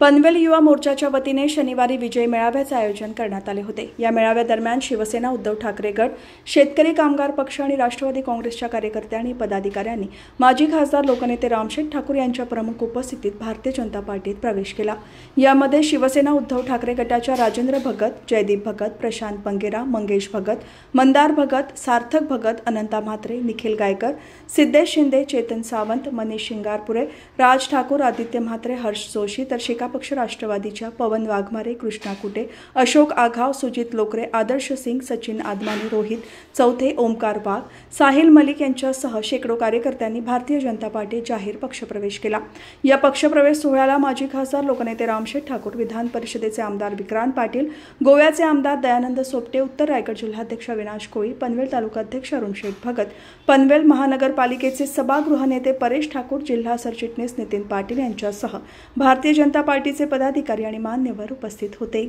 पनवेल युवा मोर्चाच्या वतीने शनिवारी विजय मेळाव्याचे आयोजन करण्यात आले होते या मेळाव्यादरम्यान शिवसेना उद्धव ठाकरे गट शेतकरी कामगार पक्ष आणि राष्ट्रवादी काँग्रेसच्या आणि पदाधिकाऱ्यांनी माजी खासदार लोकनेते रामशेठ ठाकूर यांच्या प्रमुख उपस्थितीत भारतीय जनता पार्टीत प्रवेश केला यामध्ये शिवसेना उद्धव ठाकरे गटाच्या राजेंद्र भगत जयदीप भगत प्रशांत पंगेरा मंगेश भगत मंदार भगत सार्थक भगत अनंता म्हात्रे निखिल गायकर सिद्धेश शिंदे चेतन सावंत मनीष शिंगारपुरे राज ठाकूर आदित्य म्हात्रे हर्ष जोशी तर शिका पक्ष राष्ट्रवादीच्या पवन वाघमारे कृष्णा कुटे अशोक आघाव सुजित लोकरे आदर्श सिंग सचिन आदमानी रोहित चौथे ओमकार वाघ साहिल मलिक यांच्यासह शेकडो कार्यकर्त्यांनी भारतीय जनता पार्टी जाहीर पक्षप्रवेश केला या पक्षप्रवेश सोहळ्याला माजी खासदार लोकनेते रामशेठ ठाकूर विधान परिषदेचे आमदार विक्रांत पाटील गोव्याचे आमदार दयानंद सोपटे उत्तर रायगड जिल्हाध्यक्ष विनाश कोळी पनवेल तालुकाध्यक्ष अरुण शेठ भगत पनवेल महानगरपालिकेचे सभागृह नेते परेश ठाकूर जिल्हा सरचिटणीस नितीन पाटील यांच्यासह भारतीय जनता पार्टीचे पदाधिकारी आणि मान्यवर उपस्थित होते